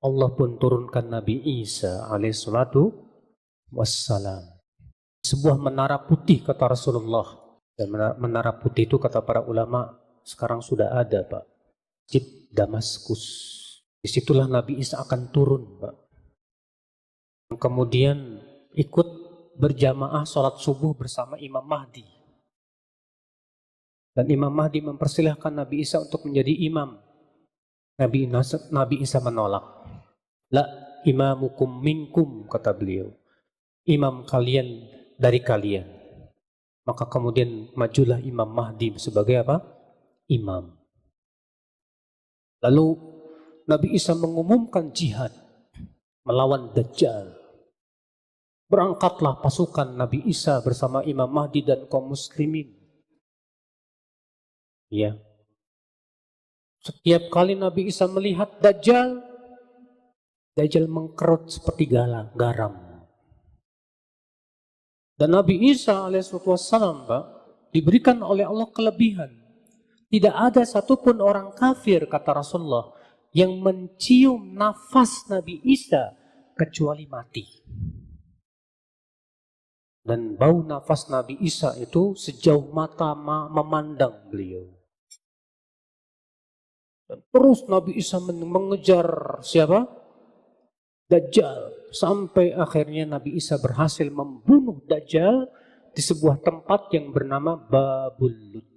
Allah pun turunkan Nabi Isa alaihissalatu wassalam. Sebuah menara putih kata Rasulullah. Dan menara putih itu kata para ulama sekarang sudah ada Pak. Masjid Damaskus. Disitulah Nabi Isa akan turun Pak. Kemudian ikut berjamaah sholat subuh bersama Imam Mahdi. Dan Imam Mahdi mempersilahkan Nabi Isa untuk menjadi imam. Nabi Isa menolak. La imamukum minkum kata beliau. Imam kalian dari kalian. Maka kemudian majulah Imam Mahdi sebagai apa? Imam. Lalu Nabi Isa mengumumkan jihad melawan Dajjal. Berangkatlah pasukan Nabi Isa bersama Imam Mahdi dan kaum muslimin. Ya. Setiap kali Nabi Isa melihat Dajjal, Dajjal mengkerut seperti galang, garam. Dan Nabi Isa alaihissalam Pak, diberikan oleh Allah kelebihan. Tidak ada satupun orang kafir, kata Rasulullah, yang mencium nafas Nabi Isa kecuali mati. Dan bau nafas Nabi Isa itu sejauh mata memandang beliau. Dan terus Nabi Isa mengejar siapa? Dajjal sampai akhirnya Nabi Isa berhasil membunuh Dajjal di sebuah tempat yang bernama Babulut.